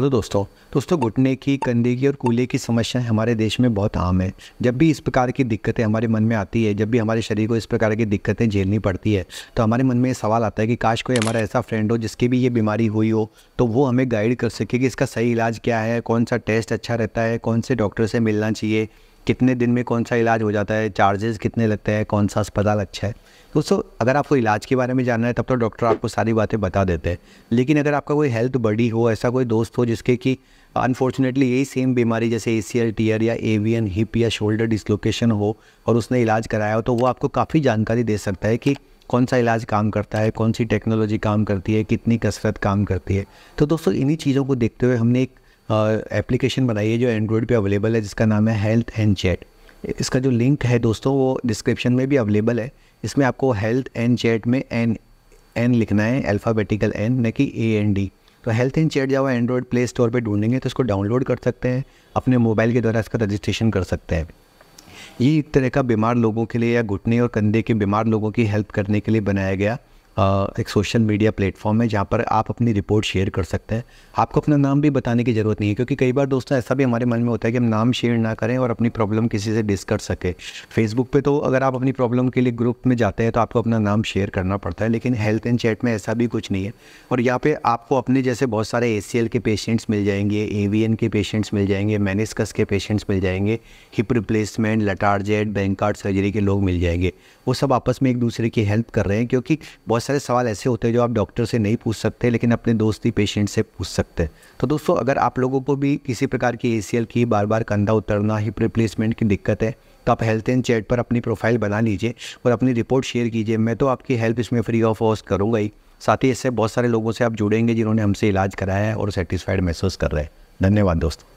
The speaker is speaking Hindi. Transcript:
हेलो दोस्तों दोस्तों घुटने की कंधे की और कूल्हे की समस्याएं हमारे देश में बहुत आम है जब भी इस प्रकार की दिक्कतें हमारे मन में आती है जब भी हमारे शरीर को इस प्रकार की दिक्कतें झेलनी पड़ती है तो हमारे मन में ये सवाल आता है कि काश कोई हमारा ऐसा फ्रेंड हो जिसकी भी ये बीमारी हुई हो तो वो हमें गाइड कर सके कि इसका सही इलाज क्या है कौन सा टेस्ट अच्छा रहता है कौन से डॉक्टर से मिलना चाहिए कितने दिन में कौन सा इलाज हो जाता है चार्जेस कितने लगते हैं कौन सा अस्पताल अच्छा है दोस्तों अगर आपको इलाज के बारे में जानना है तब तो डॉक्टर आपको सारी बातें बता देते हैं लेकिन अगर आपका कोई हेल्थ बडी हो ऐसा कोई दोस्त हो जिसके कि अनफॉर्चुनेटली यही सेम बीमारी जैसे ए सी एल टीयर या एवियन हिप या शोल्डर डिसलोकेशन हो और उसने इलाज कराया हो तो वो आपको काफ़ी जानकारी दे सकता है कि कौन सा इलाज काम करता है कौन सी टेक्नोलॉजी काम करती है कितनी कसरत काम करती है तो दोस्तों इन्हीं चीज़ों को देखते हुए हमने एक एप्लीकेशन बनाई है जो एंड्रॉयड पे अवेलेबल है जिसका नाम है हेल्थ एंड चैट इसका जो लिंक है दोस्तों वो डिस्क्रिप्शन में भी अवेलेबल है इसमें आपको हेल्थ एंड चैट में एन एन लिखना है अल्फ़ाबेटिकल एन न कि ए एन डी तो हेल्थ एंड चैट जब एंड्रॉयड प्ले स्टोर पर ढूंढेंगे तो इसको डाउनलोड कर सकते हैं अपने मोबाइल के द्वारा इसका रजिस्ट्रेशन कर सकते हैं ये एक तरह का बीमार लोगों के लिए या घुटने और कंधे के बीमार लोगों की हेल्प करने के लिए बनाया गया एक सोशल मीडिया प्लेटफॉर्म है जहाँ पर आप अपनी रिपोर्ट शेयर कर सकते हैं आपको अपना नाम भी बताने की ज़रूरत नहीं है क्योंकि कई बार दोस्तों ऐसा भी हमारे मन में होता है कि हम नाम शेयर ना करें और अपनी प्रॉब्लम किसी से डिस कर सके फेसबुक पे तो अगर आप अपनी प्रॉब्लम के लिए ग्रुप में जाते हैं तो आपको अपना नाम शेयर करना पड़ता है लेकिन हेल्थ एंड चैट में ऐसा भी कुछ नहीं है और यहाँ पर आपको अपने जैसे बहुत सारे ए के पेशेंट्स मिल जाएंगे ए के पेशेंट्स मिल जाएंगे मैनिस्कस के पेशेंट्स मिल जाएंगे hip replacement Latarjet Bankart surgery के लोग मिल जाएंगे वो सब आपस में एक दूसरे की हेल्प कर रहे हैं क्योंकि बहुत सारे सवाल ऐसे होते हैं जो आप डॉक्टर से नहीं पूछ सकते लेकिन अपने दोस्ती पेशेंट से पूछ सकते हैं तो दोस्तों अगर आप लोगों को भी किसी प्रकार की ए की बार बार कंधा उतरना हिप रिप्लेसमेंट की दिक्कत है तो आप हेल्थ एंड चैट पर अपनी प्रोफाइल बना लीजिए और अपनी रिपोर्ट शेयर कीजिए मैं तो आपकी हेल्प इसमें फ्री ऑफ कॉस्ट करूँगा ही साथ ही इससे बहुत सारे लोगों से आप जुड़ेंगे जिन्होंने हमसे इलाज कराया है और सेटिस्फाइड महसूस कर रहे हैं धन्यवाद दोस्तों